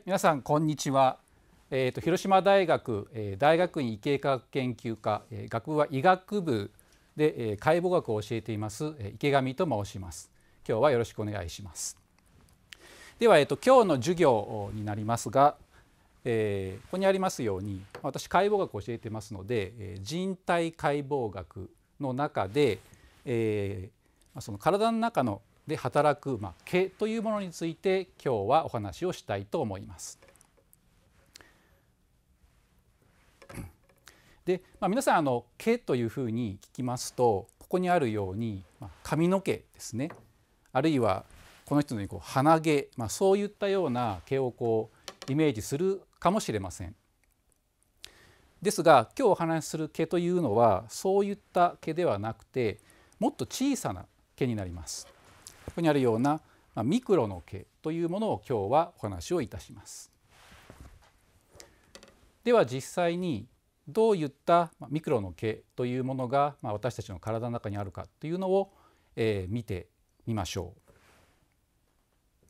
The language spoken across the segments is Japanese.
はい皆さんこんにちは、えーと、広島大学、えー、大学院医系科学研究科、えー、学部は医学部で、えー、解剖学を教えています、えー、池上と申します今日はよろしくお願いしますでは、えーと、今日の授業になりますが、えー、ここにありますように私解剖学を教えてますので、えー、人体解剖学の中で、えー、その体の中ので働く、まあ、毛というものについて今日はお話をしたいと思います。で、まあ、皆さんあの毛というふうに聞きますとここにあるように、まあ、髪の毛ですねあるいはこの人のこう鼻毛、まあ、そういったような毛をこうイメージするかもしれません。ですが今日お話しする毛というのはそういった毛ではなくてもっと小さな毛になります。ここにあるような、まあ、ミクロの毛というものを今日はお話をいたします。では実際にどういったミクロの毛というものが私たちの体の中にあるかというのを見てみましょう。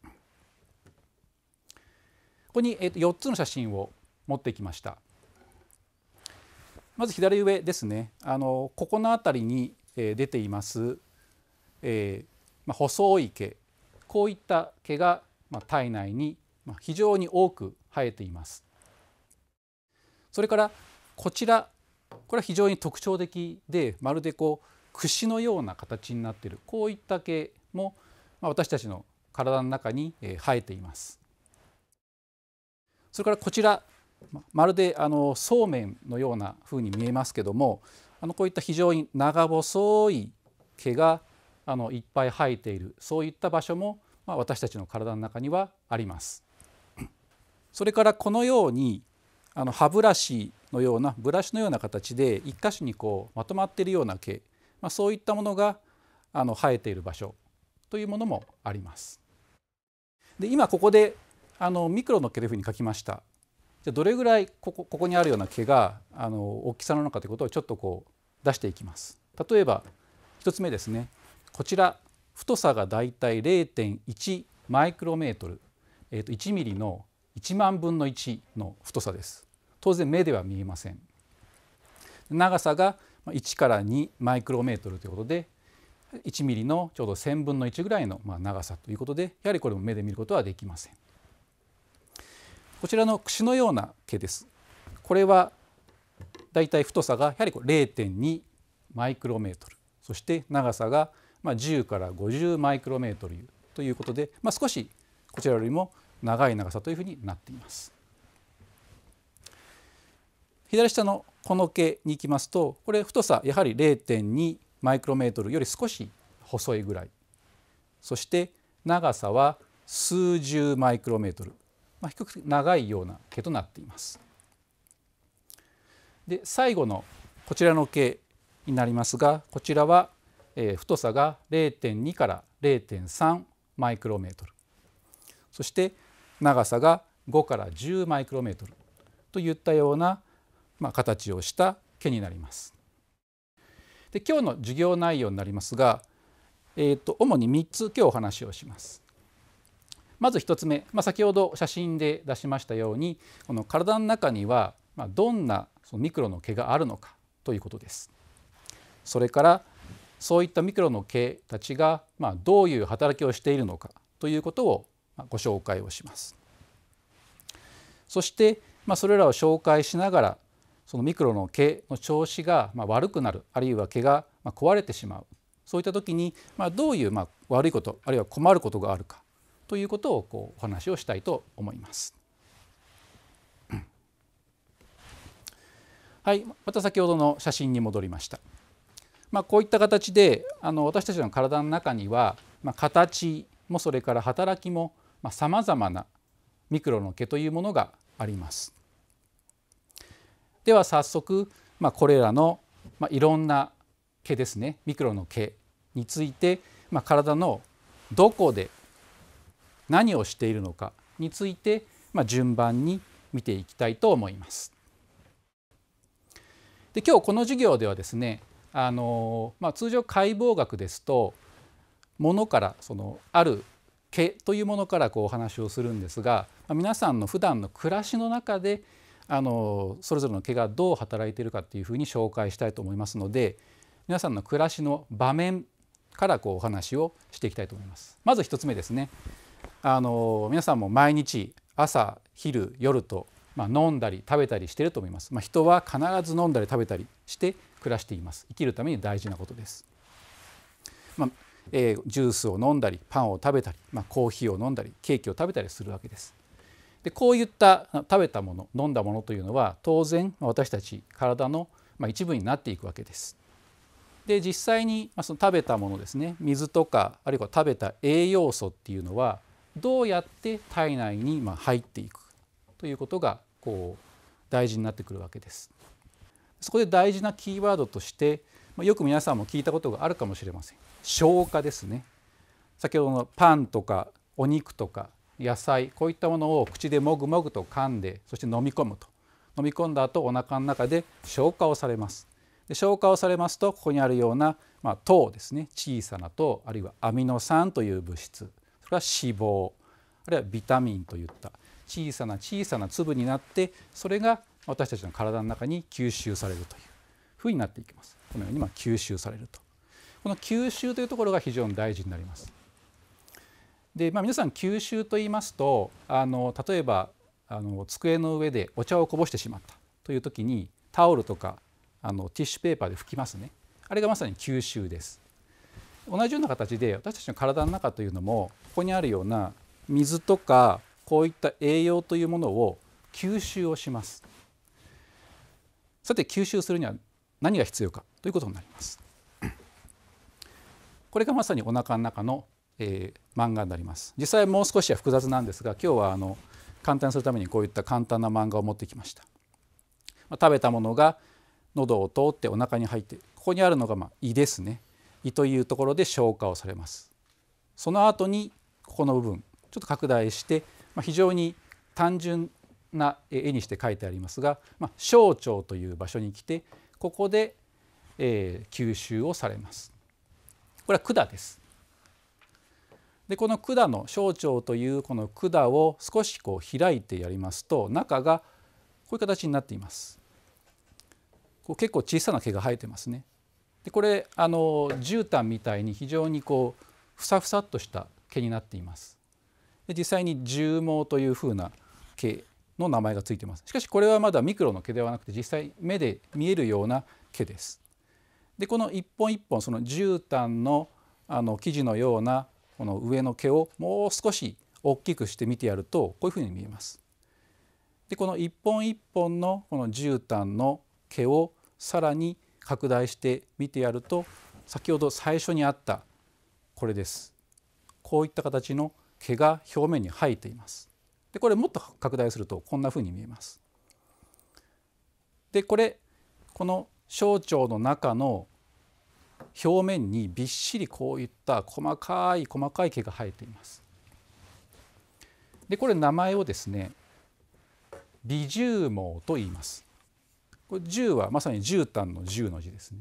ここに4つの写真を持ってきました。まず左上ですねあのここの辺りに出ています、えまあ、細い毛こういった毛が、まあ、体内に非常に多く生えています。それからこちらこれは非常に特徴的でまるでこう櫛のような形になっているこういった毛も、まあ、私たちの体の中に、え生えています。それからこちらまるであのそうめんのようなふうに見えますけどもあのこういった非常に長細い毛があのいっぱい生えているそういった場所も、まあ、私たちの体の中にはあります。それからこのようにあの歯ブラシのようなブラシのような形で一箇所にこうまとまっているような毛、まあ、そういったものがあの生えている場所というものもあります。で今ここであのミクロの毛というふうに書きました。じゃどれぐらいここここにあるような毛があの大きさなのかということをちょっとこう出していきます。例えば1つ目ですねこちら太さがだいたい0.1マイクロメートル、えー、と1ミリの1万分の1の太さです当然目では見えません長さが1から2マイクロメートルということで1ミリのちょうど1000分の1ぐらいのまあ長さということでやはりこれも目で見ることはできませんこちらの櫛のような毛ですこれはだいたい太さがやはり0.2マイクロメートルそして長さがまあ、10から50マイクロメートルということで、まあ、少しこちらよりも長い長さというふうになっています。左下のこの毛に行きますとこれ太さやはり0.2マイクロメートルより少し細いぐらいそして長さは数十マイクロメートル、まあ、比く的長いような毛となっています。で最後のこちらの毛になりますがこちらはえ太さが0.2から0.3マイクロメートルそして長さが5から10マイクロメートルといったような、ま形をした毛になります。で今日の授業内容になりますが、えーと、主に3つ今日お話をします。まず1つ目、まあ、先ほど写真で出しましたようにこの体の中には、まどんなそのミクロの毛があるのかということです。それからそういったミクロの毛たちが、まあ、どういう働きをしているのかということをご紹介をします。そして、まあ、それらを紹介しながらそのミクロの毛の調子が、まあ、悪くなるあるいは毛が、まあ、壊れてしまうそういった時に、まあ、どういう、まあ、悪いことあるいは困ることがあるかということをこうお話をしたいと思います。はいまた先ほどの写真に戻りました。まあ、こういった形であの私たちの体の中には、まあ、形もそれから働きもさまざ、まなミクロの毛というものがあります。では早速、まあ、これらの、まあ、いろんな毛ですねミクロの毛について、まあ、体のどこで何をしているのかについて、まあ、順番に見ていきたいと思います。で今日この授業ではですねあのまあ、通常解剖学ですとものからそのある毛というものからこうお話をするんですが、まあ、皆さんの普段の暮らしの中であのそれぞれの毛がどう働いているかっていうふうに紹介したいと思いますので皆さんの暮らしの場面からこうお話をしていきたいと思います。まず1つ目ですねあの皆さんも毎日朝昼夜と、まあ、飲んだり食べたりしてると思います。まあ、人は必ず飲んだり食べたりして暮らしています生きるために大事なことです、まあ、えー、ジュースを飲んだりパンを食べたり、まあ、コーヒーを飲んだりケーキを食べたりするわけですでこういった食べたもの飲んだものというのは当然私たち体の一部になっていくわけですで実際にその食べたものですね水とかあるいは食べた栄養素っていうのはどうやって体内に入っていくということがこう大事になってくるわけです。そこで大事なキーワードとしてよく皆さんも聞いたことがあるかもしれません消化ですね先ほどのパンとかお肉とか野菜こういったものを口でもぐもぐと噛んでそして飲み込むと飲み込んだ後お腹の中で消化をされますで消化をされますとここにあるような、まあ、糖ですね小さな糖あるいはアミノ酸という物質それは脂肪あるいはビタミンといった小さな小さな粒になってそれが私たちの体の中に吸収されるというふうになっていきますこのようにま吸収されるとこの吸収というところが非常に大事になりますで、まあ、皆さん吸収と言いますとあの例えばあの机の上でお茶をこぼしてしまったという時にタオルとかあのティッシュペーパーで拭きますねあれがまさに吸収です同じような形で私たちの体の中というのもここにあるような水とかこういった栄養というものを吸収をしますさて吸収するには何が必要かということになります。これがまさにお腹の中の、えー、漫画になります。実際もう少しは複雑なんですが今日はあの簡単にするためにこういった簡単な漫画を持ってきました。まあ、食べたものが喉を通ってお腹に入ってここにあるのがまあ胃ですね胃というところで消化をされますその後にここの部分ちょっと拡大して、まあ、非常に単純な絵にして書いてありますが、まあ、小腸という場所に来てここで、えー、吸収をされます。これは管です。でこの管の小腸というこの管を少しこう開いてやりますと中がこういう形になっています。こう結構小さな毛が生えてますね。でこれあの絨毯みたいに非常にこうふさふさっとした毛になっています。で実際に絨毛というふうな毛の名前がついてますしかしこれはまだミクロの毛ではなくて実際目で見えるような毛です。でこの一本一本その絨毯のあの生地のようなこの上の毛をもう少し大きくして見てやるとこういうふうに見えます。でこの一本一本のこの絨毯の毛をさらに拡大して見てやると先ほど最初にあったこれです。こういった形の毛が表面に生えています。でこれもっと拡大するとこんなふうに見えます。でこれこの小腸の中の表面にびっしりこういった細かい細かい毛が生えています。でこれ名前をですね微重毛と言います。これ重はまさに絨毯の重の字ですね。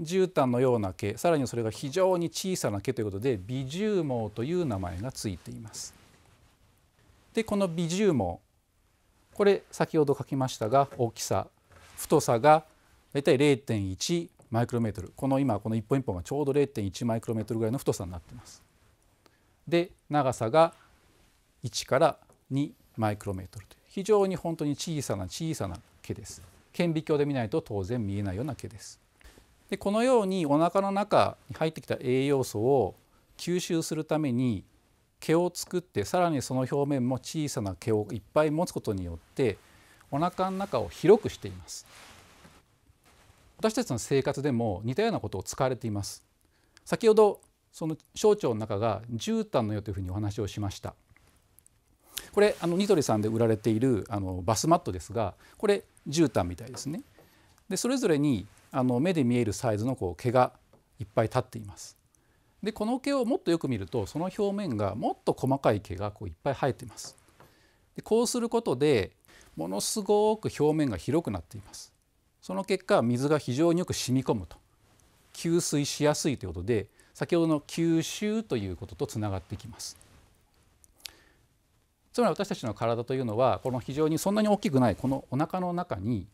絨毯のような毛さらにそれが非常に小さな毛ということで微重毛という名前がついています。でこのビ微重網これ先ほど書きましたが大きさ太さが大体0.1マイクロメートルこの今この一本一本がちょうど0.1マイクロメートルぐらいの太さになってます。で長さが1から2マイクロメートルという非常に本当に小さな小さな毛です。顕微鏡で見ないと当然見えないような毛です。でこのようにおなかの中に入ってきた栄養素を吸収するために毛を作ってさらにその表面も小さな毛をいっぱい持つことによってお腹の中を広くしています私たちの生活でも似たようなことを使われています先ほどその小腸の中が絨毯のよというふうにお話をしましたこれあのニトリさんで売られているあのバスマットですがこれ絨毯みたいですねでそれぞれにあの目で見えるサイズのこう毛がいっぱい立っていますでこの毛をもっとよく見るとその表面がもっと細かい毛がこういっぱい生えていますでこうすることでものすごく表面が広くなっていますその結果水が非常によく染み込むと吸水しやすいということで先ほどの吸収ということとつながってきますつまり私たちの体というのはこの非常にそんなに大きくないこのお腹の中に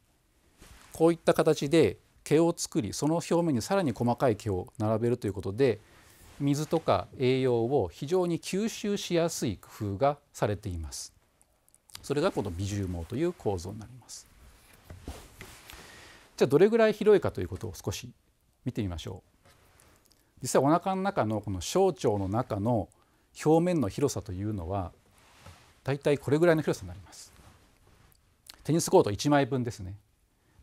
こういった形で毛を作りその表面にさらに細かい毛を並べるということで水とか栄養を非常に吸収しやすい工夫がされていますそれがこの微重毛という構造になりますじゃあどれぐらい広いかということを少し見てみましょう実際お腹の中のこの小腸の中の表面の広さというのはだいたいこれぐらいの広さになりますテニスコート1枚分ですね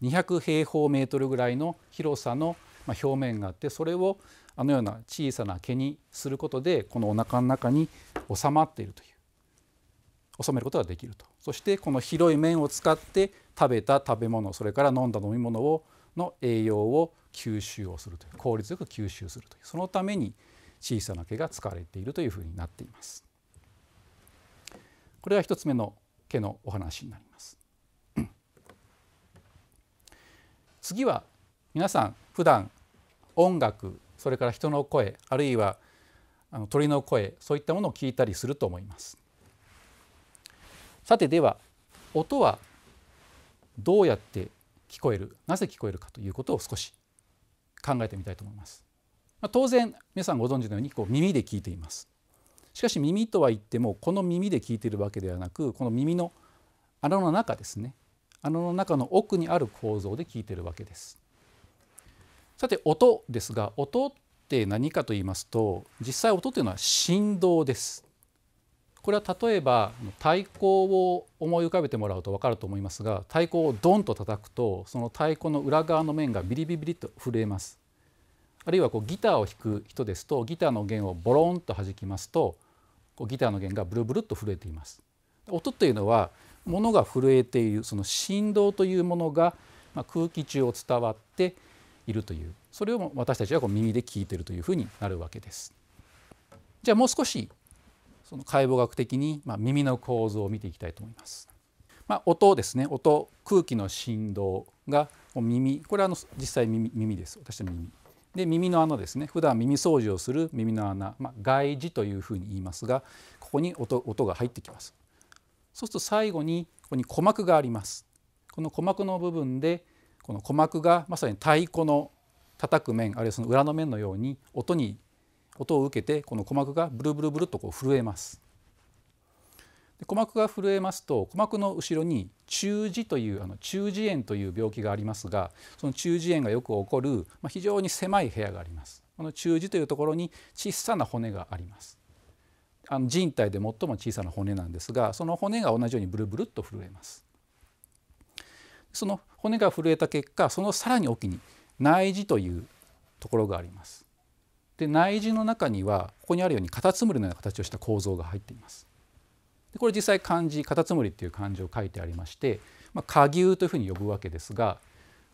200平方メートルぐらいの広さの表面があってそれをあのような小さな毛にすることでこのおなかの中に収まっているという収めることができるとそしてこの広い面を使って食べた食べ物それから飲んだ飲み物をの栄養を吸収をするという効率よく吸収するというそのために小さな毛が使われているというふうになっています。これは一つ目の毛のお話になります。次は皆さん普段音楽それから人の声あるいはあの鳥の声そういったものを聞いたりすると思います。さてでは音はどうやって聞こえるなぜ聞こえるかということを少し考えてみたいと思います。ま当然皆さんご存知のようにこう耳で聞いています。しかし耳とは言ってもこの耳で聞いているわけではなくこの耳の穴の中ですね穴の中の奥にある構造で聞いているわけです。さて音ですが音って何かと言いますと実際音というのは振動です。これは例えば太鼓を思い浮かべてもらうと分かると思いますが太鼓をドンと叩くとその太鼓の裏側の面がビリビリと震えます。あるいはこうギターを弾く人ですとギターの弦をボロンと弾きますとこうギターの弦がブルブルと震えています。音というのは物が震えているその振動というものが、空気中を伝わっているというそれを私たちはこう耳で聞いてるというふうになるわけです。じゃあもう少しその解剖学的に、まあ、耳の構造を見ていきたいと思います。まあ、音ですね音空気の振動が耳これはあの実際耳耳です私の耳。で耳の穴ですね普段耳掃除をする耳の穴、まあ、外耳というふうに言いますがここに音音が入ってきます。そうすると最後にここに鼓膜があります。この鼓膜の部分でこの鼓膜がまさに太鼓の叩く面あるいはその裏の面のように音に音を受けてこの鼓膜がブルブルブルとこう震えます。で鼓膜が震えますと鼓膜の後ろに中耳というあの中耳炎という病気がありますがその中耳炎がよく起こる、まあ、非常に狭い部屋があります。この中耳というところに小さな骨があります。あの人体で最も小さな骨なんですがその骨が同じようにブルブルっと震えます。その骨が震えた結果そのさらに奥に内耳というところがあります。で内耳の中にはここにあるようにカタツムリのような形をした構造が入っています。でこれ実際漢字カタツムリっていう漢字を書いてありまして、まあ、下牛というふうに呼ぶわけですが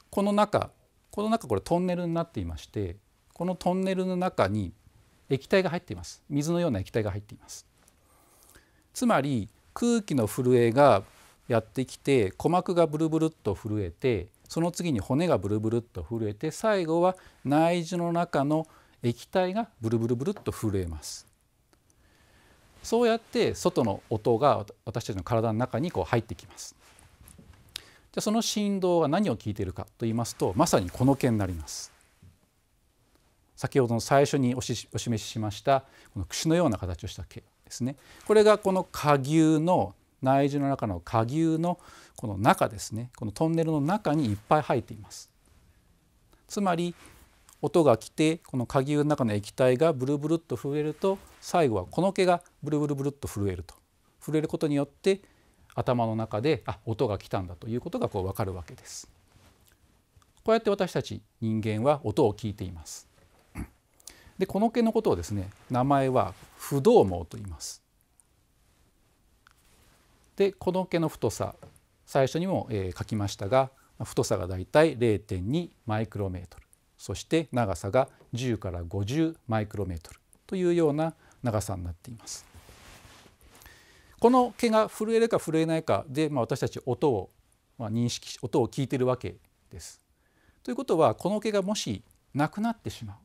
この中この中これトンネルになっていましてこのトンネルの中に液体が入っています水のような液体が入っています。つまり空気の震えがやってきて鼓膜がブルブルっと震えてその次に骨がブルブルっと震えて最後は内耳の中の液体がブルブルブルっと震えますそうやって外の音が私たちの体の中にこう入ってきますじゃその振動は何を聞いているかと言いますとまさにこの毛になります先ほどの最初にお示ししましたこの櫛のような形をした毛ですねこれがこの下牛の内耳の中の下牛のこの中ですねこのトンネルの中にいっぱい入っていますつまり音が来てこの下牛の中の液体がブルブルっと震えると最後はこの毛がブルブルブルっと震えると震えることによって頭の中であ音が来たんだということがこうわかるわけです。こうやって私たち人間は音を聞いています。でこの毛のことをですね名前は不動毛と言います。でこの毛の太さ最初にも、えー、書きましたが太さがだいたい0.2マイクロメートルそして長さが10から50マイクロメートルというような長さになっています。この毛が震えるか震えないかで、まあ、私たち音を、まあ、認識音を聞いてるわけです。ということはこの毛がもしなくなってしまう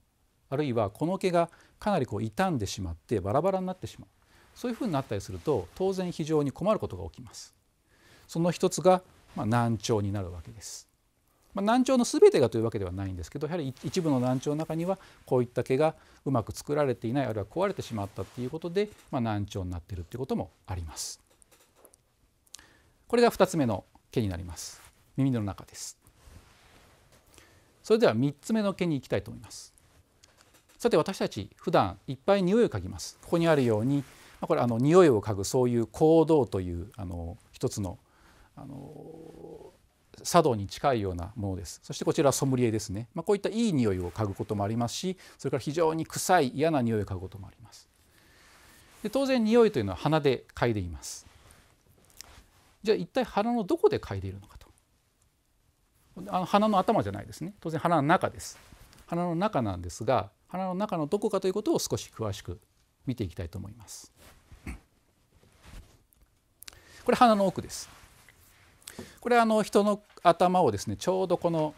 あるいはこの毛がかなりこう傷んでしまってバラバラになってしまうそういうふうになったりすると当然非常に困ることが起きます。その一つが、まあ、難聴になるわけです。まあ、難聴のすべてがというわけではないんですけどやはり一部の難聴の中にはこういった毛がうまく作られていないあるいは壊れてしまったということで、まあ、難聴になっているということもあります。これが二つ目の毛になります。耳の中です。それでは三つ目の毛に行きたいと思います。さて私たち普段いっぱい匂いを嗅ぎます。ここにあるようにこれあの匂いを嗅ぐそういう行動というあの一つのあの茶道に近いようなものですそしてこちらソムリエですね、まあ、こういったいい匂いを嗅ぐこともありますしそれから非常に臭い嫌な匂いを嗅ぐこともありますで当然匂いというのは鼻で嗅いでいますじゃあ一体鼻のどこで嗅いでいるのかとあの鼻の頭じゃないですね当然鼻の中です鼻の中なんですが鼻の中のどこかということを少し詳しく見ていきたいと思います。これ鼻の奥です。これあの人の頭をですねちょうどこの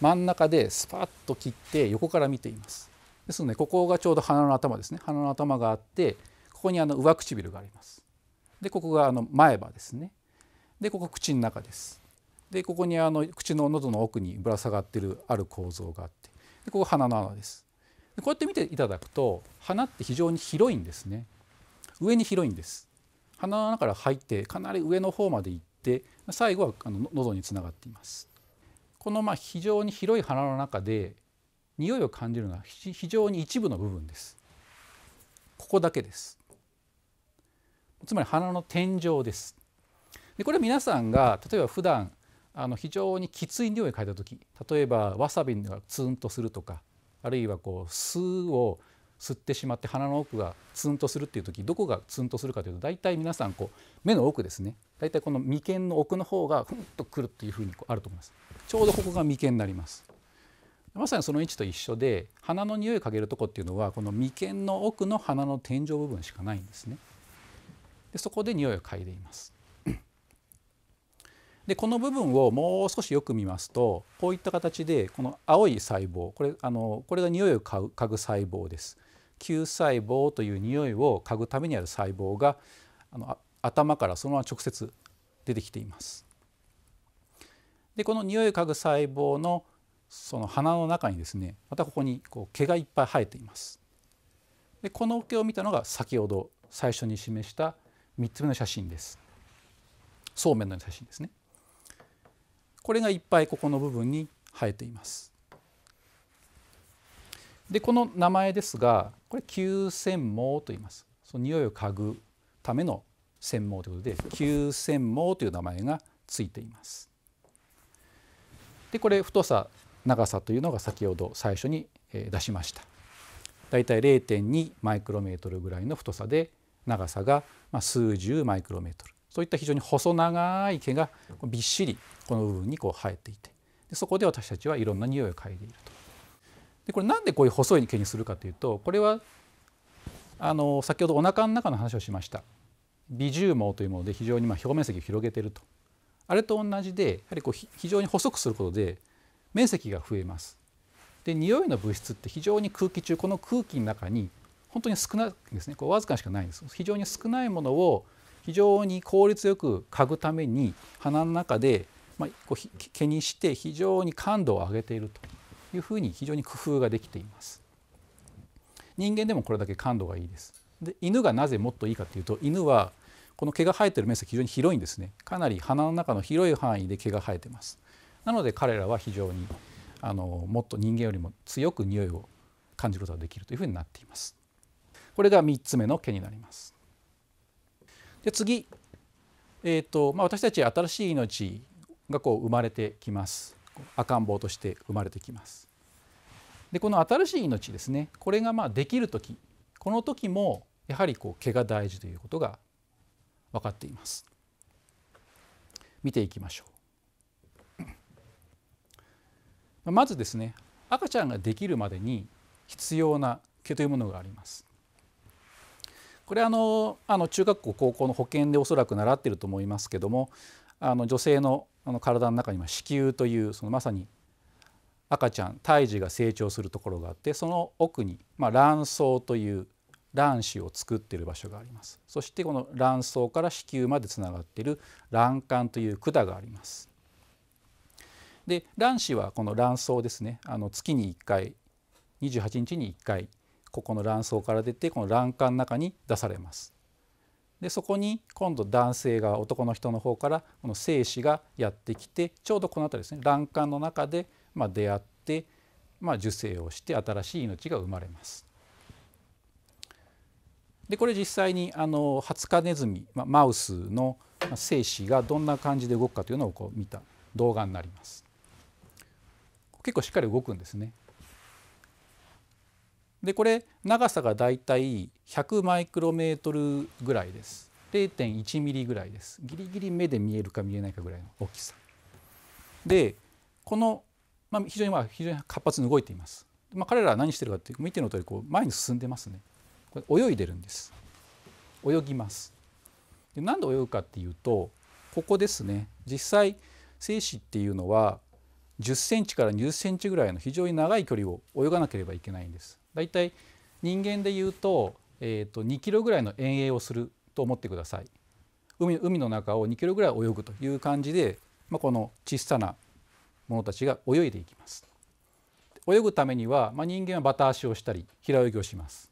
真ん中でスパッと切って横から見ています。ですのでここがちょうど鼻の頭ですね鼻の頭があってここにあの上唇があります。でここがあの前歯ですね。でここ口の中です。でここにあの口の喉の奥にぶら下がってるある構造があってでここ鼻の穴です。こうやって見ていただくと花って非常に広いんですね上に広いんです鼻の中から入ってかなり上の方まで行って最後はあの喉につながっていますこのまあ非常に広い鼻の中で匂いを感じるのは非常に一部の部分ですここだけですつまり鼻の天井ですでこれ皆さんが例えば普段あの非常にきつい匂いを嗅いだ時例えばわさびがツンとするとかあるいはこう吸を吸ってしまって鼻の奥がツンとするっていう時どこがツンとするかというと大体皆さんこう目の奥ですね大体この眉間の奥の方がふんとくるっていうふうにこうあると思いますちょうどここが眉間になりますまさにその位置と一緒で鼻の匂いをかげるとこっていうのはこの眉間の奥の鼻の天井部分しかないんですねでそこで匂いを嗅いでいますでこの部分をもう少しよく見ますとこういった形でこの青い細胞これあのこれが匂いを嗅ぐ細胞です。球細胞という匂いを嗅ぐためにある細胞があの頭からそのまま直接出てきています。でこの匂いを嗅ぐ細胞のその鼻の中にですねまたここにこう毛がいっぱい生えています。でこの毛を見たのが先ほど最初に示した3つ目の写真です。そうめんの写真ですね。これがいっぱいここの部分に生えています。でこの名前ですがこれ吸染毛と言いますその匂いを嗅ぐための繊毛ということで吸染毛という名前がついています。でこれ太さ長さというのが先ほど最初に出しました。だいたい0.2マイクロメートルぐらいの太さで長さが数十マイクロメートルそういった非常に細長い毛がびっしりこの部分にこう生えていてでそこで私たちはいろんな匂いを嗅いでいると。でこれなんでこういう細い毛にするかというとこれはあの先ほどお腹の中の話をしました微重毛というもので非常にま表面積を広げてるとあれと同じでやはりこう非常に細くすることで面積が増えます。で匂いの物質って非常に空気中この空気の中に本当に少ないですねこうわずかしかないんです非常に少ないものを非常に効率よく嗅ぐために鼻の中で、まあ、こう毛にして非常に感度を上げているというふうに非常に工夫ができています。人間でもこれだけ感度がいいです。で犬がなぜもっといいかというと犬はこの毛が生えている面積非常に広いんですねかなり鼻の中の広い範囲で毛が生えてますなので彼らは非常にあのもっと人間よりも強く匂いを感じることができるというふうになっていますこれが3つ目の毛になりますで次、えーとまあ、私たち新しい命がこう生まれてきます赤ん坊として生まれてきます。でこの新しい命ですねこれがまあできる時この時もやはりこう毛が大事ということが分かっています。見ていきましょう。まずですね赤ちゃんができるまでに必要な毛というものがあります。これはあのあの中学校高校の保険でおそらく習ってると思いますけどもあの女性のあの体の中には子宮というそのまさに赤ちゃん胎児が成長するところがあってその奥に、まあ、卵巣という卵子を作っている場所がありますそしてこの卵巣から子宮までつながっている卵管という管がありますで卵子はこの卵巣ですねあの月に1回28日に1回ここの卵巣から出てこの卵管の中に出されます。でそこに今度男性が男の人の方からこの精子がやってきてちょうどこの辺りですね卵管の中で、ま出会って、ま受精をして新しい命が生まれます。でこれ実際にあのハツカネズミ、まマウスの精子がどんな感じで動くかというのをこう見た動画になります。結構しっかり動くんですね。でこれ長さがだいたい100マイクロメートルぐらいです。0.1ミリぐらいです。ギリギリ目で見えるか見えないかぐらいの大きさ。でこの、まあ、非常にまあ非常に活発に動いています。まあ、彼らは何してるかってう見ての通りこう前に進んでますね。これ泳いでるんです。泳ぎます。でなんで泳ぐかっていうとここですね。実際精子っていうのは10センチから20センチぐらいの非常に長い距離を泳がなければいけないんです。大体人間で言うと,、えー、と2キロぐらいの遠泳をすると思ってください海海の中を2キロぐらい泳ぐという感じで、まあ、この小さなものたちが泳いでいきます泳ぐためには、まあ、人間はバタ足をしたり平泳ぎをします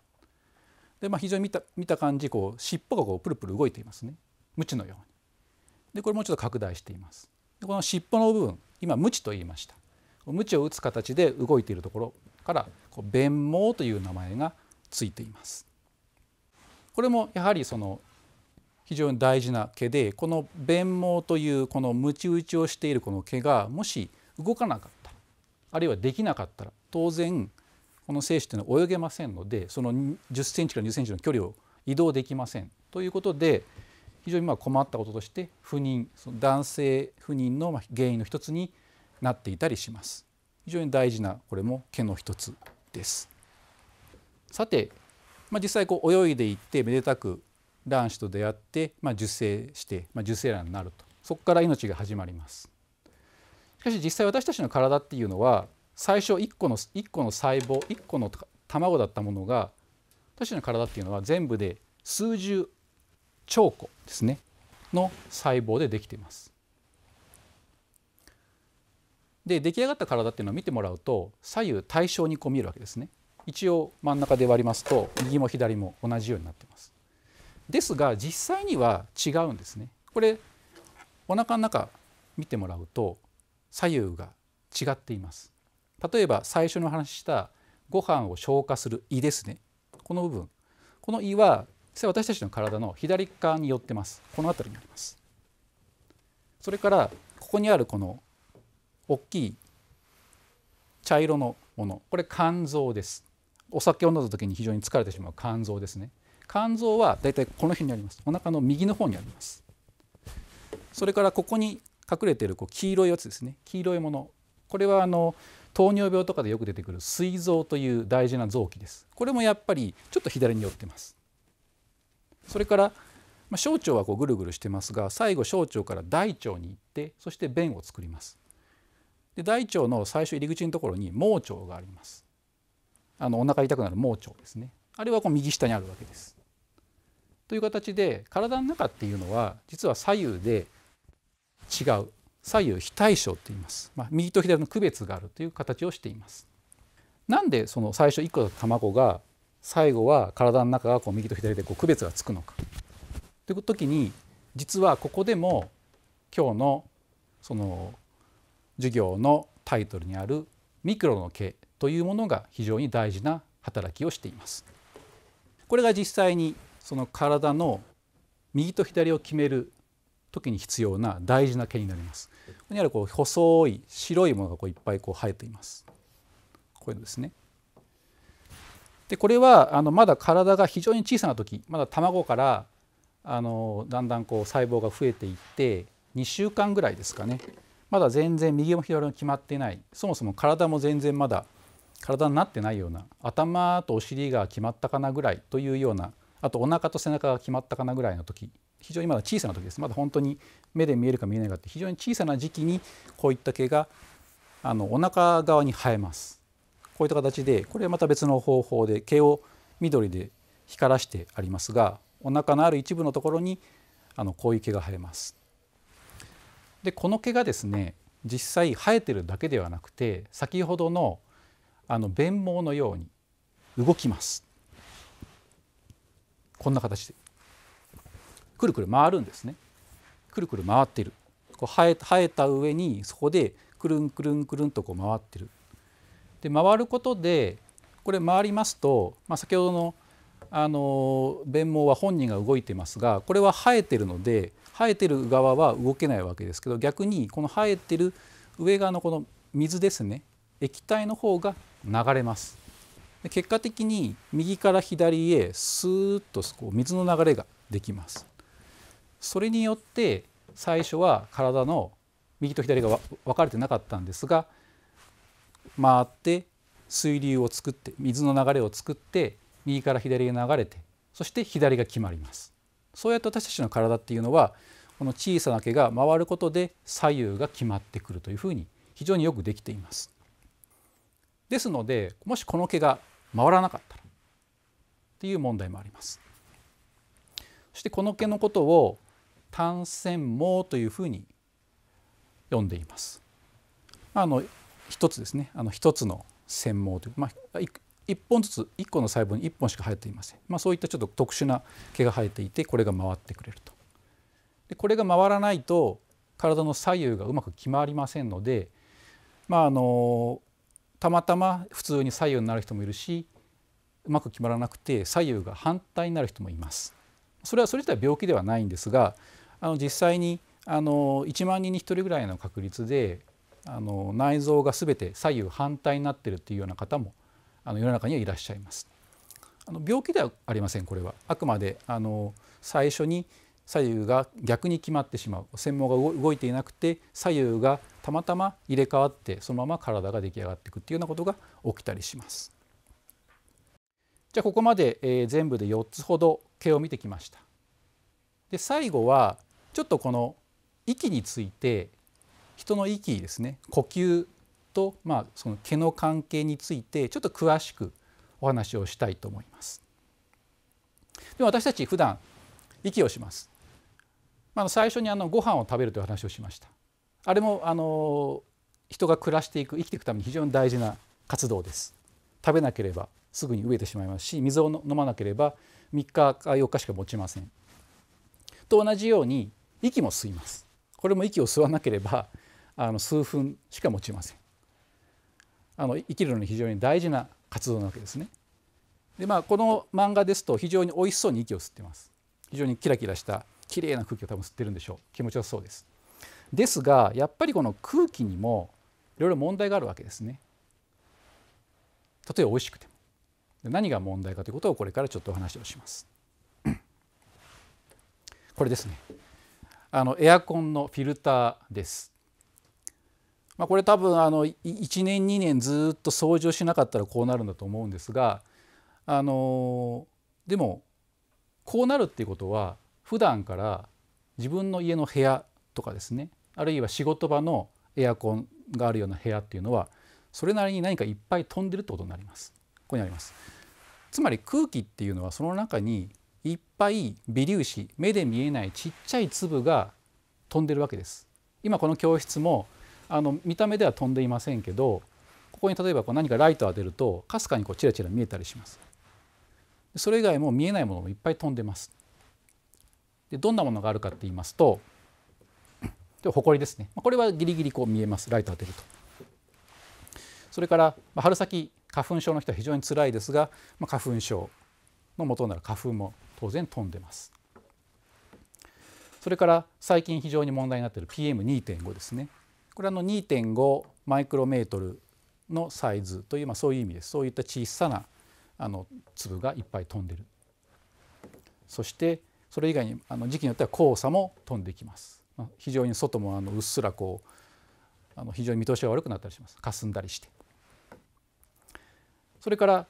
で、まあ、非常に見た見た感じこう尻尾がこうプルプル動いていますね鞭のようにでこれもうちょっと拡大していますでこの尻尾の部分今鞭と言いました鞭を打つ形で動いているところからこう弁毛という名前がついています。これもやはりその非常に大事な毛でこの弁毛というこのムチ打ちをしているこの毛がもし動かなかったらあるいはできなかったら当然この精子というのは泳げませんのでその1 0ンチから2 0ンチの距離を移動できませんということで非常にま困ったこととして不妊その男性不妊の原因の一つになっていたりします。非常に大事なこれも毛の一つです。さて、まあ、実際こう泳いでいってめでたく卵子と出会って、まあ、受精して、まあ、受精卵になるとそこから命が始まります。しかし実際私たちの体っていうのは最初1個の1個の細胞1個の卵だったものが私たちの体っていうのは全部で数十兆個ですねの細胞でできています。で出来上がった体っていうのを見てもらうと左右対称にこう見えるわけですね。一応真ん中で割りますと右も左も同じようになってます。ですが実際には違うんですね。これお腹の中見てもらうと左右が違っています。例えば最初の話したご飯を消化する胃ですね。この部分この胃は私たちの体の左側に寄ってます。この辺りにあります。それからここにあるこの大きい茶色のものこれ肝臓ですお酒を飲んだ時に非常に疲れてしまう肝臓ですね肝臓はだいたいこの辺にありますお腹の右の方にありますそれからここに隠れているこう黄色いやつですね黄色いものこれはあの糖尿病とかでよく出てくる膵臓という大事な臓器ですこれもやっぱりちょっと左に寄ってますそれから、まあ、小腸はこうぐるぐるしてますが最後小腸から大腸に行ってそして便を作りますで大腸の最初入り口のところに盲腸がありますあのお腹痛くなる盲腸ですねあれはこう右下にあるわけです。という形で体の中っていうのは実は左右で違う左右非対称って言います、まあ、右と左の区別があるという形をしています。なんでその最初1個だ卵が最後は体の中がこう右と左でこう区別がつくのかという時に実はここでも今日のその授業のタイトルにあるミクロの毛というものが非常に大事な働きをしています。これが実際にその体の右と左を決める時に必要な大事な毛になります。ここにあるこう細い白いものがこういっぱいこう生えています。こういうのですね。でこれはあのまだ体が非常に小さな時まだ卵からあのだんだんこう細胞が増えていって2週間ぐらいですかねまだ全然右も左も決まってないそもそも体も全然まだ体になってないような頭とお尻が決まったかなぐらいというようなあとお腹と背中が決まったかなぐらいの時非常にまだ小さな時ですまだ本当に目で見えるか見えないかって非常に小さな時期にこういった毛があのお腹側に生えますこういった形でこれはまた別の方法で毛を緑で光らしてありますがお腹のある一部のところにあのこういう毛が生えますでこの毛がですね実際生えてるだけではなくて先ほどのあの鞭毛のように動きますこんな形でくるくる回るんですねくるくる回ってるこう生え生えた上にそこでくるんくるんくるんとこう回ってるで回ることでこれ回りますと、まあ、先ほどのあの弁毛は本人が動いてますがこれは生えてるので生えてる側は動けないわけですけど逆にこの生えてる上側のこの水ですね液体の方が流れます。結果的に右から左へスーッとこう水の流れができます。それによって最初は体の右と左が分かれてなかったんですが回って水流を作って水の流れを作って右から左へ流れてそして左が決まります。そうやって私たちの体っていうのはこの小さな毛が回ることで左右が決まってくるというふうに非常によくできています。ですのでもしこの毛が回らなかったらっていう問題もあります。そしてこの毛のことを単線毛というふうに呼んでいます。あの一つですねあの一つの線毛という、まあ、1本ずつ1個の細胞に1本しか生えていません、まあ、そういったちょっと特殊な毛が生えていてこれが回ってくれると。でこれが回らないと体の左右がうまく決まりませんので、まあ、あのたまたま普通に左右になる人もいるしうまく決まらなくて左右が反対になる人もいます。それはそれ自体は病気ではないんですがあの実際にあの1万人に1人ぐらいの確率であの内臓が全て左右反対になってるっていうような方もあの世の中にはいらっしゃいます。あの病気ではありませんこれはあくまであの最初に左右が逆に決まってしまう専門が動いていなくて左右がたまたま入れ替わってそのまま体が出来上がっていくっていうようなことが起きたりします。じゃあここまで、えー、全部で4つほど毛を見てきました。で最後はちょっとこの息について人の息ですね呼吸と、まあ、その毛の関係についてちょっと詳しくお話をしたいと思います。でも私たち普段息をします。まあ、最初にあのご飯を食べるという話をしました。あれもあの人が暮らしていく生きていくために非常に大事な活動です。食べなければすぐに飢えてしまいますし水を飲まなければ3日か4日しか持ちません。と同じように息も吸います。これも息を吸わなければあの数分しか持ちません。あの生きるのに非常に大事な活動なわけですね。でまあこの漫画ですと非常に美味しそうに息を吸ってます非常にキラキラした綺麗な空気を多分吸ってるんでしょう気持ちよそうですですがやっぱりこの空気にもいろいろ問題があるわけですね例えば美味しくても何が問題かということをこれからちょっとお話をしますこれですねあのエアコンのフィルターですまあ、これ多分あの1年2年ずっと掃除をしなかったらこうなるんだと思うんですがあのでもこうなるっていうことは普段から自分の家の部屋とかですねあるいは仕事場のエアコンがあるような部屋っていうのはそれなりに何かいっぱい飛んでるってことになります。ここにありますつまり空気っていうのはその中にいっぱい微粒子目で見えないちっちゃい粒が飛んでるわけです。今この教室もあの見た目では飛んでいませんけどここに例えばこう何かライトを当てるとかすかにこうチラチラ見えたりします。それ以外も見えないものもいっぱい飛んでます。でどんなものがあるかって言いますとでりですねこれはギリギリこう見えますライト当てると。それから春先花粉症の人は非常につらいですが、まあ、花粉症の元なら花粉も当然飛んでます。それから最近非常に問題になっている PM2.5 ですねこれは2.5マイクロメートルのサイズという、まあ、そういう意味ですそういった小さなあの粒がいっぱい飛んでるそしてそれ以外にあの時期によっては黄砂も飛んできます、まあ、非常に外もあのうっすらこうあの非常に見通しが悪くなったりします霞んだりしてそれから、ま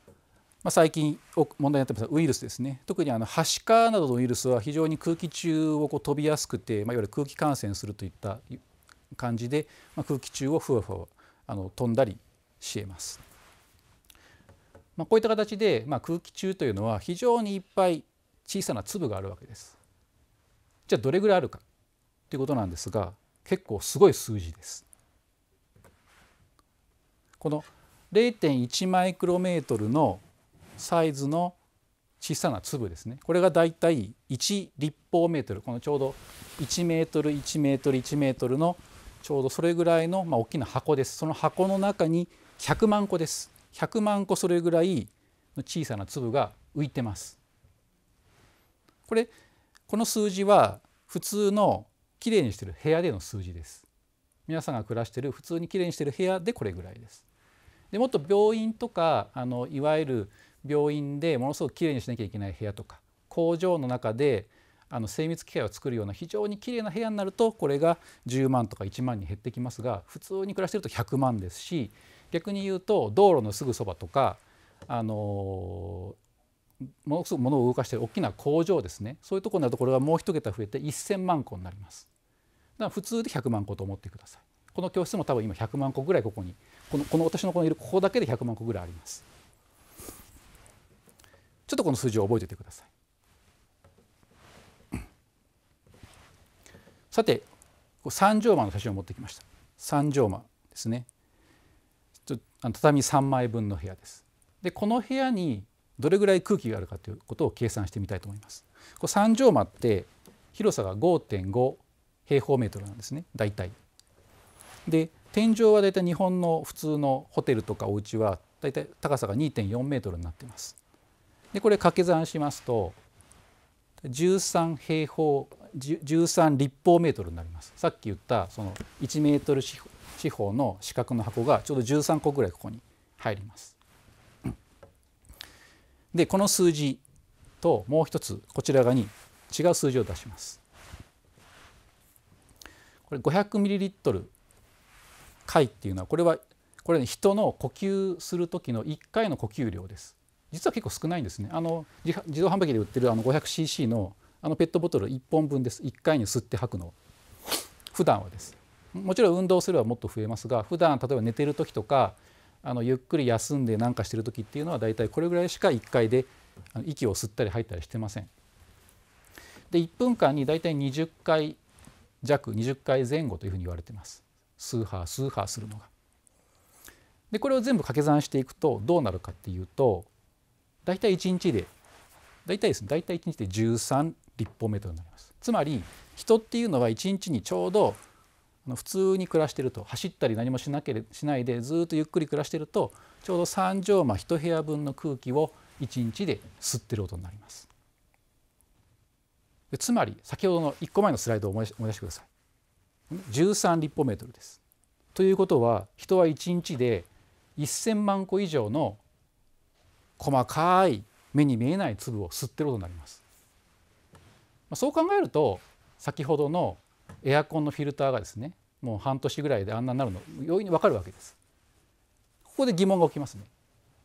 あ、最近問題になってますウイルスですね特にあのハシカなどのウイルスは非常に空気中をこう飛びやすくて、まあ、いわゆる空気感染するといった感じで、まあ、空気中をふわふわあの飛んだりしえます。まあ、こういった形で、まあ、空気中というのは非常にいっぱい小さな粒があるわけです。じゃあどれぐらいあるかということなんですが結構すごい数字です。この0.1マイクロメートルのサイズの小さな粒ですねこれがだいたい1立方メートルこのちょうど1メートル1メートル1メートルのちょうどそれぐらいの、まあ、大きな箱ですその箱の中に100万個です100万個それぐらいの小さな粒が浮いてますこれこの数字は普通のきれいにしてる部屋での数字です皆さんが暮らしている普通にきれいにしている部屋でこれぐらいですでもっと病院とかあのいわゆる病院でものすごくきれいにしなきゃいけない部屋とか工場の中であの精密機械を作るような非常に綺麗な部屋になるとこれが10万とか1万に減ってきますが普通に暮らしてると100万ですし逆に言うと道路のすぐそばとかあのものすごく物を動かしてる大きな工場ですねそういうとこになるとこれはもう一桁増えて1,000万個になります。だから普通で100万個と思ってください。この教室も多分今100万個ぐらいここにこのこの私のこのいるここだけで100万個ぐらいあります。ちょっとこの数字を覚えておいてください。さて三畳間の写真を持ってきました三畳間ですね畳3枚分の部屋ですでこの部屋にどれぐらい空気があるかということを計算してみたいと思いますこ3畳間って広さが5.5平方メートルなんですねだいたいで天井はだいたい日本の普通のホテルとかお家はだいたい高さが2.4メートルになっていますでこれ掛け算しますと13平方13立方メートルになりますさっき言ったその1メートル四方の四角の箱がちょうど13個ぐらいここに入ります。でこの数字ともう一つこちら側に違う数字を出します。これ 500ml 回っていうのはこれはこれ、ね、人の呼吸する時の1回の呼吸量です。実は結構少ないんですね。あの自動販売機で売ってるあの 500cc のあのペットボトル1本分です1回に吸って吐くの普段はですもちろん運動すればもっと増えますが普段例えば寝てる時とかあのゆっくり休んでなんかしてる時っていうのは大体これぐらいしか1回で息を吸ったり吐いたりしてません。で1分間に大体20回弱20回前後というふうに言われてます。数波数波するのが。でこれを全部掛け算していくとどうなるかっていうと大体1日で大体ですね大体1日で13立方メートルになります。つまり人っていうのは一日にちょうど普通に暮らしてると走ったり何もしなけれしないでずっとゆっくり暮らしてるとちょうど3畳間1部屋分の空気を一日で吸ってる音になります。つまり先ほどの1個前のスライドを思い出してください。13立方メートルです。ということは人は一日で1,000万個以上の細かい目に見えない粒を吸ってることになります。まそう考えると先ほどのエアコンのフィルターがですねもう半年ぐらいであんなになるの容易にわかるわけです。ここで疑問が起きますね。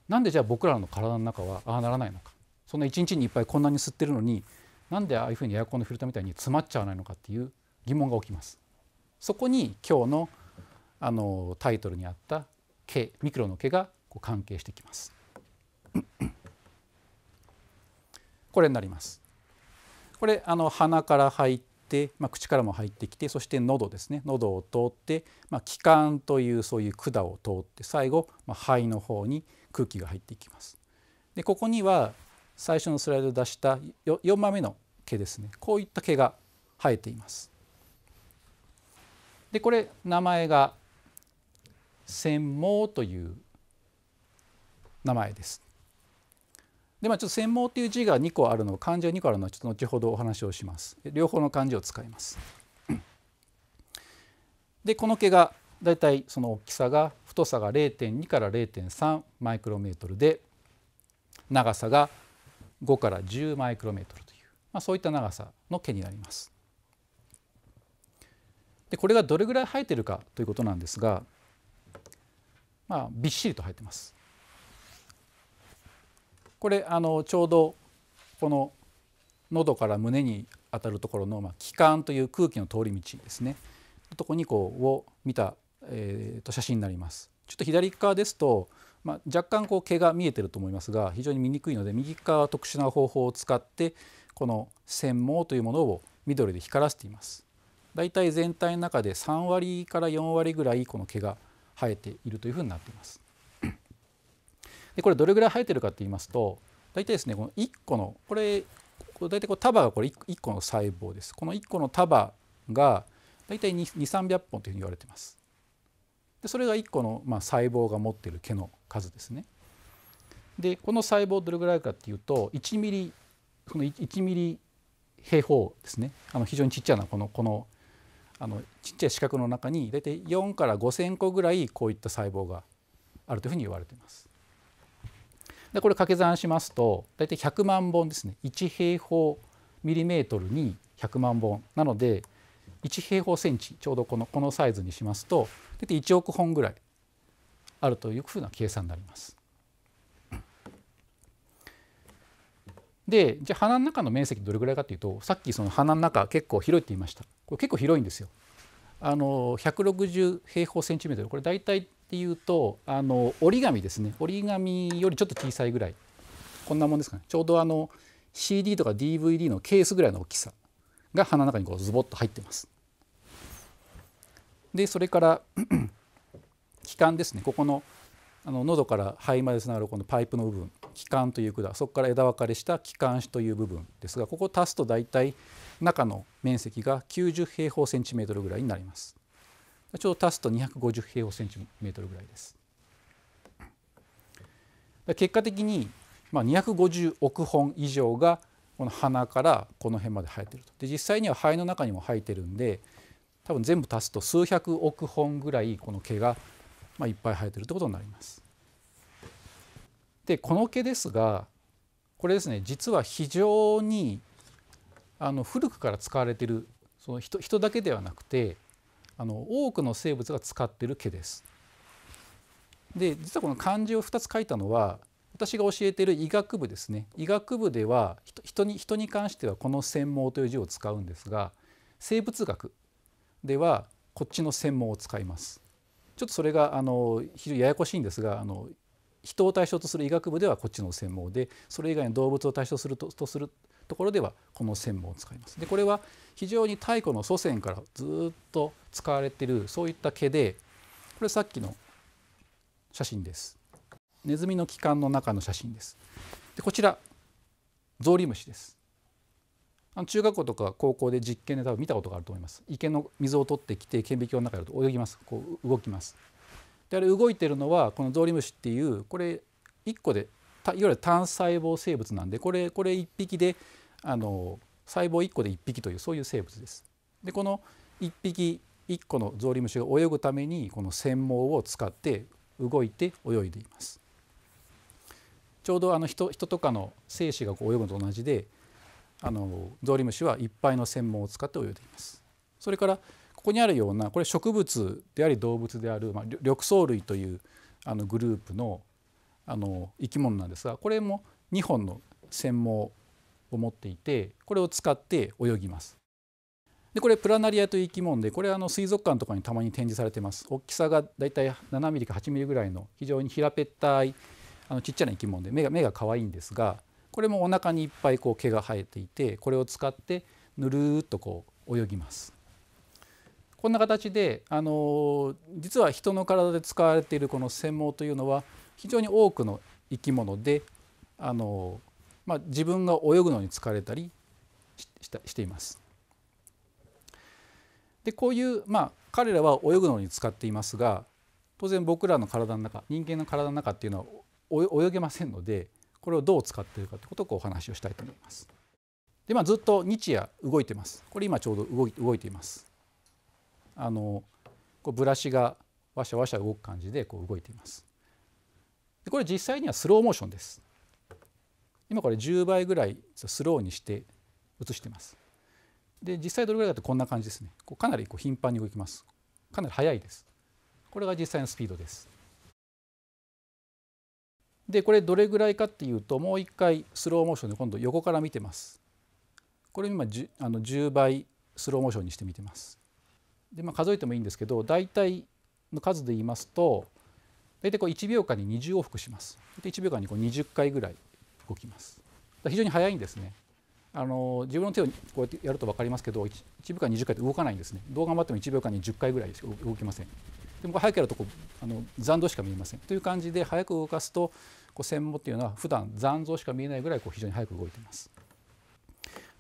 なんでじゃあ僕らの体の中はああならないのかそんな一日にいっぱいこんなに吸ってるのになんでああいうふうにエアコンのフィルターみたいに詰まっちゃわないのかっていう疑問が起きます。そこに今日のあのタイトルにあった毛ミクロの毛がこう関係してきます。これになります。これあの鼻から入って、まあ、口からも入ってきてそして喉ですね喉を通って、まあ、気管というそういう管を通って最後、まあ、肺の方に空気が入っていきます。でここには最初のスライドで出した4番目の毛ですねこういった毛が生えています。でこれ名前が「繊毛」という名前です。でまあちょっと専門という字が2個あるの漢字が2個あるのはちょっと後ほどお話をします。両方の漢字を使います。でこの毛がだいたいその大きさが太さが0.2から0.3マイクロメートルで長さが5から10マイクロメートルという、まあ、そういった長さの毛になります。でこれがどれぐらい生えてるかということなんですが、まあ、びっしりと生えてます。これあのちょうどこの喉から胸に当たるところの、まあ、気管という空気の通り道ですねのとこにこうを見た、えー、と写真になります。ちょっと左側ですと、まあ、若干こう毛が見えてると思いますが非常に見にくいので右側は特殊な方法を使ってこの繊毛というものを緑で光らせています。だいたい全体の中で3割から4割ぐらいこの毛が生えているというふうになっています。でこれどれぐらい生えてるかって言いますと大体ですねこの1個のこれ大体こう束がこれ 1, 1個の細胞ですこの1個の束が大体2300本というふうに言われていますでそれが1個の、まあ、細胞が持っている毛の数ですねでこの細胞どれぐらいかっていうと1ミリこの 1, 1ミリ平方ですねあの非常にちっちゃなこのこのあのちっちゃい四角の中に大体4から5千個ぐらいこういった細胞があるというふうに言われています。でこれ掛け算しますと大体100万本ですね1平方ミリメートルに100万本なので1平方センチちょうどこのこのサイズにしますと大体1億本ぐらいあるというふうな計算になります。でじゃあ花の中の面積どれぐらいかというとさっきその花の中結構広いって言いましたこれ結構広いんですよ。あの160平方センチメートルこれ大体っていうとあの折り紙ですね折り紙よりちょっと小さいぐらいこんなもんですかねちょうどあの CD とか DVD のケースぐらいの大きさが鼻の中にこうズボッと入ってます。でそれから 気管ですねここのあの喉から肺までつながるこのパイプの部分気管という管そこから枝分かれした気管支という部分ですがここを足すと大体中の面積が90平方センチメートルぐらいになります。ちょうど足すと250平方センチメートルぐらいです。結果的に、まあ、250億本以上がこの鼻からこの辺まで生えてるとで実際には肺の中にも生えてるんで多分全部足すと数百億本ぐらいこの毛が、まあ、いっぱい生えてるってことになります。でこの毛ですがこれですね実は非常にあの古くから使われているその人人だけではなくてあの多くの生物が使ってる毛です。で実はこの漢字を2つ書いたのは私が教えてる医学部ですね医学部では人に人に関してはこの専門という字を使うんですが生物学ではこっちの専門を使います。ちょっとそれがあの非常にややこしいんですがあの人を対象とする医学部ではこっちの専門でそれ以外の動物を対象するとするところではこの専門を使います。でこれは非常に太古の祖先からずっと使われているそういった毛でこれさっきの写真です。ネズミの器官の中の写真です。でこちらゾウリムシです。あの中学校とか高校で実験で多分見たことがあると思います。池の水を取ってきて顕微鏡の中で泳ぎます。こう動きます。であれ動いてるのはこのゾウリムシっていうこれ1個でいわゆる単細胞生物なんでこれこれ1匹であの細胞1個で1匹というそういう生物です。でこの1匹1個のゾウリムシが泳ぐためにこの繊毛を使って動いて泳いでいます。ちょうどあの人人とかの精子がこう泳ぐのと同じであのゾウリムシはいっぱいの繊毛を使って泳いでいます。それからここにあるようなこれ植物であり動物である、まあ、緑藻類というあのグループのあの生き物なんですがこれも2本の繊毛を持っていてこれを使って泳ぎます。でこれプラナリアという生き物でこれはあの水族館とかにたまに展示されてます大きさがだいたい7ミリか8ミリぐらいの非常に平べったいあのちっちゃな生き物で目が目が可愛いんですがこれもお腹にいっぱいこう毛が生えていてこれを使ってぬるっとこう泳ぎます。こんな形で、あのー、実は人の体で使われているこの繊毛というのは非常に多くの生き物であの、まあ、自分が泳ぐのに疲れたりしています。でこういう、まあ、彼らは泳ぐのに使っていますが当然僕らの体の中人間の体の中っていうのは泳げませんのでこれをどう使っているかということをお話をしたいと思います。でまあ、ずっと日夜動いてます。これ今ちょうど動い動いています。あのこうブラシがわしゃわしゃ動く感じでこう動いています。これ実際にはスローモーションです今これ10倍ぐらいスローにして映してますで実際どれぐらいだとこんな感じですねこうかなりこう頻繁に動きますかなり速いですこれが実際のスピードですでこれどれぐらいかっていうともう一回スローモーションで今度横から見てますこれ今10あの10倍スローモーションにして見てますで、まあ、数えてもいいんですけど大体の数で言いますと大体こう1秒間に20往復しますで1秒間にこう20回ぐらい動きます非常に速いんですねあの自分の手をこうやってやると分かりますけど 1, 1秒間20回って動かないんですねどう頑張っても1秒間に10回ぐらいしか動きませんでも早くやるとこうあの残像しか見えませんという感じで早く動かすとこう専門っていうのは普段残像しか見えないぐらいこう非常に早く動いています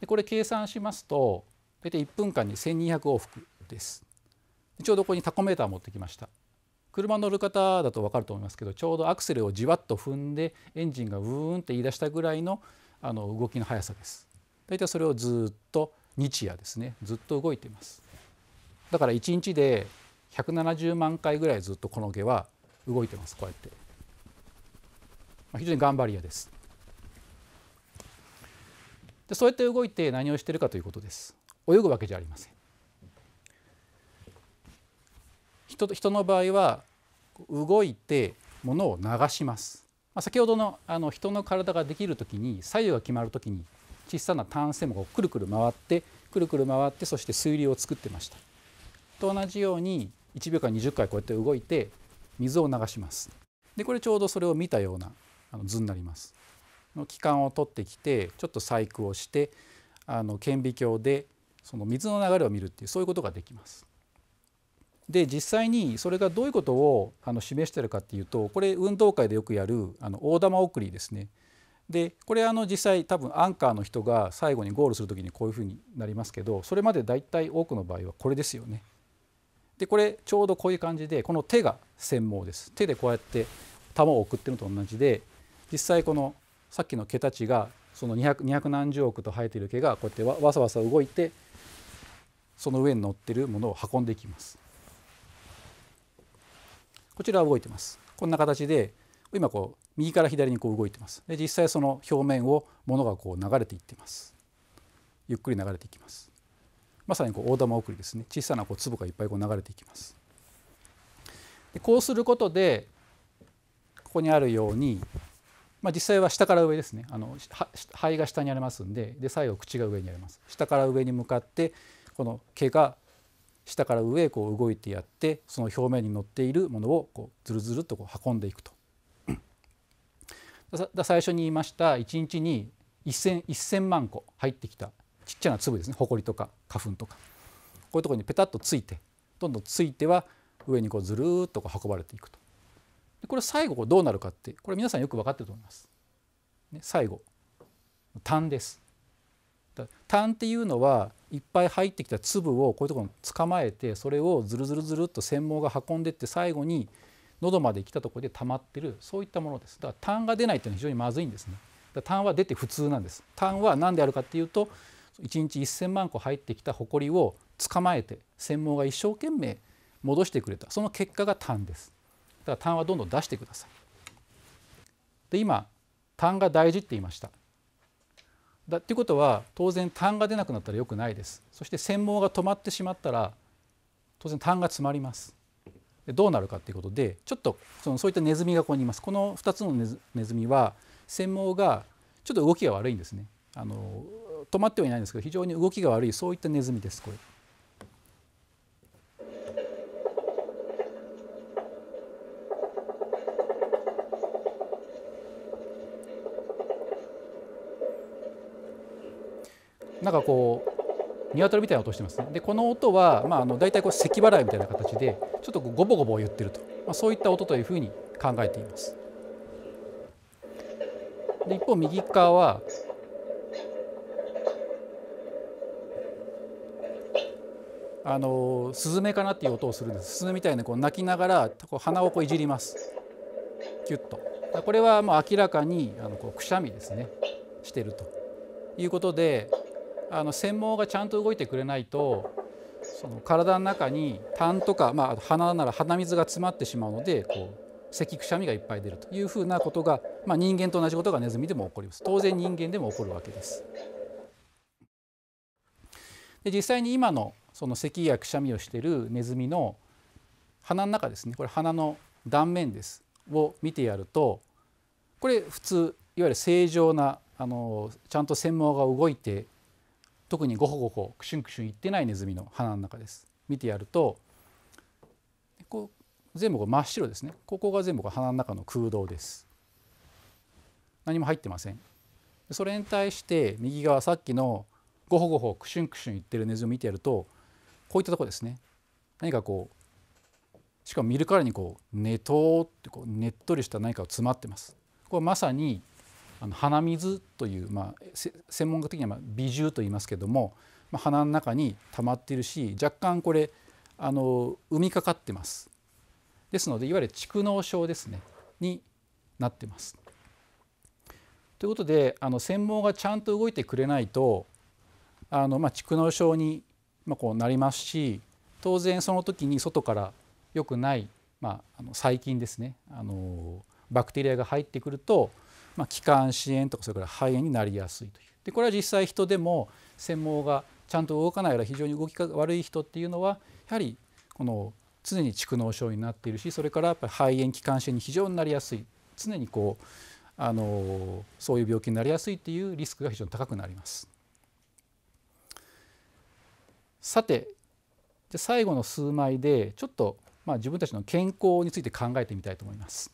でこれ計算しますと大体1分間に1200往復ですちょうどここにタコメーター持ってきました車乗る方だと分かると思いますけどちょうどアクセルをじわっと踏んでエンジンがうーんって言い出したぐらいのあの動きの速さです。大体それをずっと日夜ですねずっと動いています。だから1日で170万回ぐらいずっとこの毛は動いてますこうやって。まあ、非常に頑張り屋です。でそうやって動いて何をしてるかということです。泳ぐわけじゃありません。人人の場合は動いて物を流します、まあ、先ほどのあの人の体ができる時に左右が決まる時に小さな単線もくるくる回ってくるくる回ってそして水流を作ってましたと同じように1秒間20回こうやって動いて水を流しますでこれちょうどそれを見たようなあの図になりますの期間を取ってきてちょっと細工をしてあの顕微鏡でその水の流れを見るっていうそういうことができますで実際にそれがどういうことをあの示してるかっていうとこれ運動会でよくやるあの大玉送りですね。でこれあの実際多分アンカーの人が最後にゴールする時にこういうふうになりますけどそれまで大体多くの場合はこれですよね。でこれちょうどこういう感じでこの手が専門です。手でこうやって球を送ってるのと同じで実際このさっきの毛たちがその 200, 200何十億と生えてる毛がこうやってわわさわさ動いてその上に乗ってるものを運んでいきます。こちらは動いてます。こんな形で今こう右から左にこう動いてます。で実際その表面を物がこう流れていってます。ゆっくり流れていきます。まさにこう大玉送りですね。小さなこう粒がいっぱいこう流れていきます。でこうすることでここにあるように、まあ、実際は下から上ですねあの肺が下にありますんでで最後口が上にあります。下から上に向かってこの毛が下から上へこう動いてやってその表面に乗っているものをこうずるずるとこう運んでいくと。最初に言いました1日に 1,000, 1,000万個入ってきたちっちゃな粒ですねほこりとか花粉とかこういうところにペタッとついてどんどんついては上にこうずるっとこう運ばれていくとでこれ最後どうなるかってこれ皆さんよく分かってると思います。ね、最後単です。単っていうのはいっぱい入ってきた粒をこういうところに捕まえてそれをずるずるずるっと繊毛が運んでって最後に喉まで来たところで溜まってるそういったものですだから痰が出ないというのは非常にまずいんですね痰は出て普通なんです痰は何であるかっていうと1日1,000万個入ってきたホコリを捕まえて繊毛が一生懸命戻してくれたその結果が痰ですだから痰はどんどん出してくださいで今痰が大事って言いましただっていうことは当然痰が出なくなったら良くないですそして繊毛が止まってしまったら当然痰が詰まりますでどうなるかっていうことでちょっとそのそういったネズミがここにいますこの2つのネズミは繊毛がちょっと動きが悪いんですねあの止まってはいないんですけど非常に動きが悪いそういったネズミですこれ。なんかこう鶏みたいな音してますねでこの音は、まあ、あの大体こう咳払いみたいな形でちょっとゴボゴボ言ってると、まあ、そういった音というふうに考えていますで一方右側はあのスズメかなっていう音をするんですスズメみたいにこう鳴きながらこう鼻をこういじりますキュッとこれはもう明らかにあのこうくしゃみですねしてるということであの繊毛がちゃんと動いてくれないとその体の中に痰とか、まあ、鼻なら鼻水が詰まってしまうのでこう咳くしゃみがいっぱい出るというふうなことが、まあ、人間と同じことがネズミでも起こります当然人間でも起こるわけです。で実際に今のその咳やくしゃみをしているネズミの鼻の中ですねこれ鼻の断面ですを見てやるとこれ普通いわゆる正常なあのちゃんと繊毛が動いて特にゴホゴホクシュンクシュン言ってないネズミの鼻の中です見てやるとこう全部これ真っ白ですねここが全部これ鼻の中の空洞です何も入ってませんそれに対して右側さっきのゴホゴホクシュンクシュン言ってるネズミ見てやるとこういったとこですね何かこうしかも見るからにこうねとーってこうねっとりした何かが詰まってますこれまさにあの鼻水という、まあ、専門家的には、まあ、美獣と言いますけども、まあ、鼻の中に溜まっているし若干これあのみかかってます。ですのでいわゆる蓄膿症ですねになってます。ということであの専門がちゃんと動いてくれないとあの、まあ、蓄膿症に、まあ、こうなりますし当然その時に外から良くない、まあ、あの細菌ですねあのバクテリアが入ってくるとまあ、気管支炎とかそれから肺炎になりやすいというでこれは実際人でも専門がちゃんと動かないから非常に動きが悪い人っていうのはやはりこの常に蓄膿症になっているしそれからやっぱり肺炎気管支炎に非常になりやすい常にこうあのそういう病気になりやすいっていうリスクが非常に高くなります。さてじゃ最後の数枚でちょっと、まあ、自分たちの健康について考えてみたいと思います。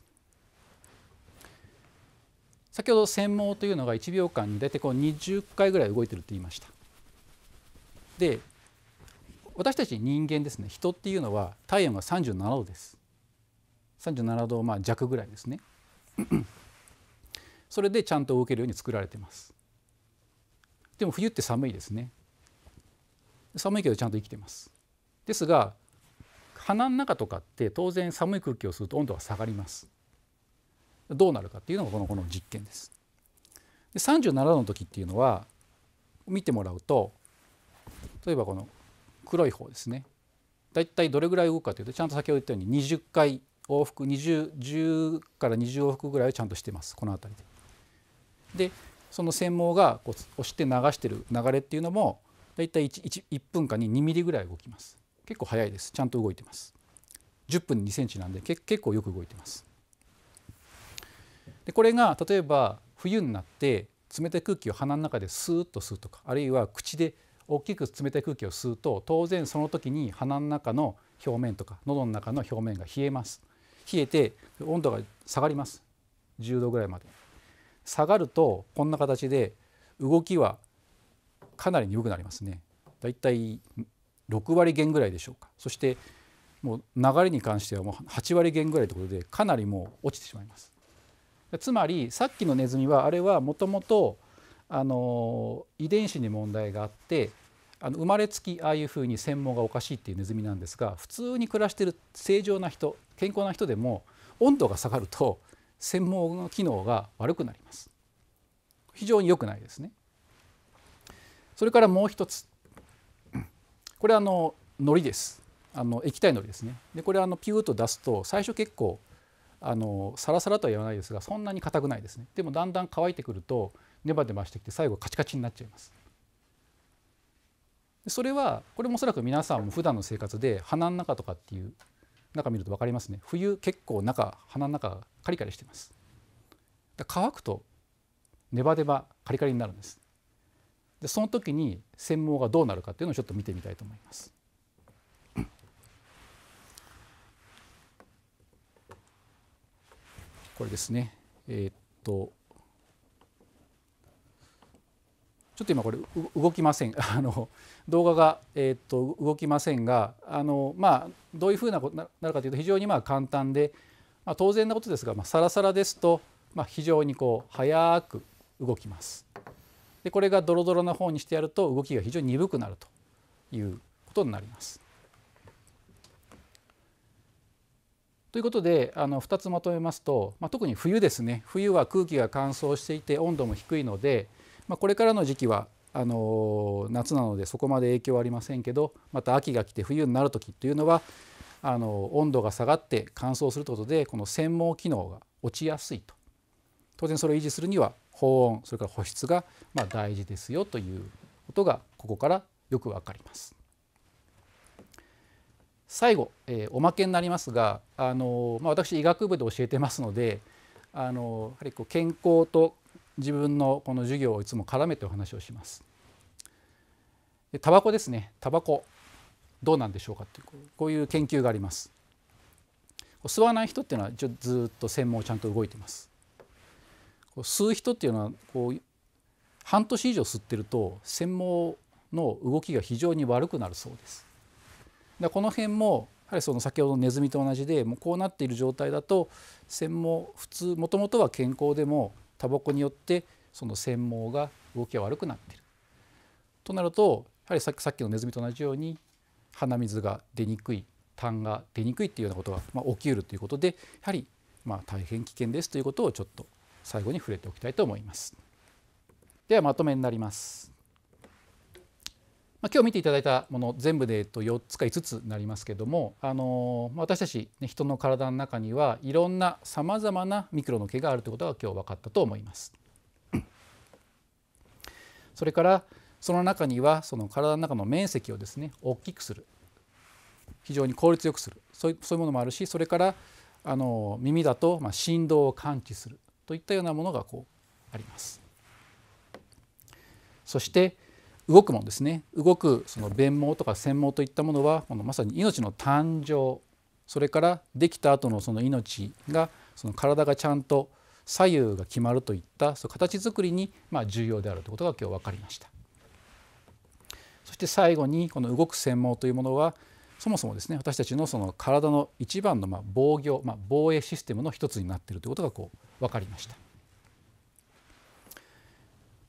先ほど繊毛というのが1秒間に大体こう20回ぐらい動いてるって言いました。で私たち人間ですね人っていうのは体温が37度です。37度まあ弱ぐらいですね。それでちゃんと動けるように作られてます。でも冬って寒いですね。寒いけどちゃんと生きてます。ですが鼻の中とかって当然寒い空気を吸うと温度が下がります。どうなるかっていうのがこのこの実験です。で37の時っていうのは見てもらうと例えばこの黒い方ですねだいたいどれぐらい動くかというとちゃんと先ほど言ったように20回往復20 10から20往復ぐらいはちゃんとしてますこの辺りで。でその繊毛がこう押して流してる流れっていうのもだいたい 1, 1, 1分間に2ミリぐらい動きます結構早いですちゃんと動いてます10分に2センチなんでけ結構よく動いてますでこれが例えば冬になって冷たい空気を鼻の中でスーッと吸うとかあるいは口で大きく冷たい空気を吸うと当然その時に鼻の中の表面とか喉の中の表面が冷えます冷えて温度が下がります10度ぐらいまで下がるとこんな形で動きはかなり鈍くなりますねだいたい6割減ぐらいでしょうかそしてもう流れに関してはもう8割減ぐらいということでかなりもう落ちてしまいますつまりさっきのネズミはあれはもともと遺伝子に問題があってあの生まれつきああいうふうに繊毛がおかしいっていうネズミなんですが普通に暮らしてる正常な人健康な人でも温度が下がると繊毛の機能が悪くなります非常に良くないですねそれからもう一つこれあの糊ですあの液体のりですねでこれはあのピューと出すと最初結構あのサラサラとは言わないですがそんなに硬くないですねでもだんだん乾いてくるとネバネバしてきて最後カチカチになっちゃいますそれはこれもおそらく皆さんも普段の生活で鼻の中とかっていう中見ると分かりますね冬結構中鼻の中がカリカリしてます乾くとネバネバカリカリになるんですでその時に繊毛がどうなるかっていうのをちょっと見てみたいと思いますこれですねえー、っとちょっと今これ動きません あの動画が、えー、っと動きませんがあの、まあ、どういうふうなことになるかというと非常にまあ簡単で、まあ、当然なことですが、まあ、サラサラですと、まあ、非常にこう速く動きます。でこれがドロドロな方にしてやると動きが非常に鈍くなるということになります。ということであの2つまとめますと、まあ、特に冬ですね冬は空気が乾燥していて温度も低いので、まあ、これからの時期はあの夏なのでそこまで影響はありませんけどまた秋が来て冬になる時っていうのはあの温度が下がって乾燥することでこの繊毛機能が落ちやすいと当然それを維持するには保温それから保湿がま大事ですよということがここからよく分かります。最後、えー、おまけになりますが、あのまあ、私医学部で教えてますので、あのやはりこう健康と自分のこの授業をいつも絡めてお話をします。タバコですねタバコどうなんでしょうかっていうこういう研究があります。吸わない人っていうのは一応ずっと専門ちゃんと動いてます。吸う人っていうのはこう半年以上吸ってると繊毛の動きが非常に悪くなるそうです。だこの辺もやはりその先ほどのネズミと同じでもうこうなっている状態だと繊毛普通もともとは健康でもタバコによってその繊毛が動きが悪くなっている。となるとやはりさっきのネズミと同じように鼻水が出にくい痰が出にくいっていうようなことが、ま起きうるということでやはりま大変危険ですということをちょっと最後に触れておきたいと思います。ではまとめになります。まあ、今日見ていただいたもの全部でと4つか5つになりますけども、あの私たち、ね、人の体の中にはいろんなさまざまなミクロの毛があるということが今日分かったと思います。それからその中にはその体の中の面積をですね大きくする非常に効率よくするそういうそういうものもあるしそれからあの耳だと、まあ、振動を感知するといったようなものがこうあります。そして動くもんですね動くその弁毛とか繊毛といったものはこのまさに命の誕生それからできた後のその命がその体がちゃんと左右が決まるといったその形作りにま重要であるということが今日分かりました。そして最後にこの動く繊毛というものはそもそもですね私たちのその体の一番のま防御、まあ、防衛システムの一つになっているということがこう分かりました。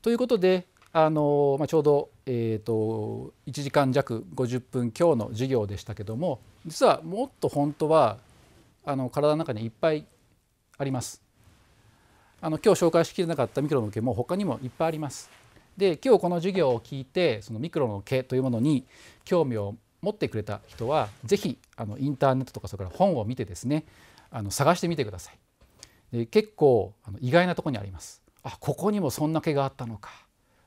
ということであのまあ、ちょうど、えーと、1時間弱50分強の授業でしたけども実はもっと本当はあの体の中にいっぱいあります。あの今日紹介しきれなかったミクロの毛も他にもいっぱいあります。で今日この授業を聞いてそのミクロの毛というものに興味を持ってくれた人は是非あのインターネットとかそれから本を見てですねあの探してみてください。で結構あの意外なとこにあります。あここにもそんな毛があったのか。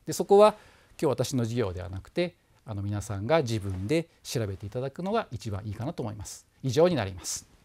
でそこは今日私の授業ではなくてあの皆さんが自分で調べていただくのが一番いいかなと思います。以上になります。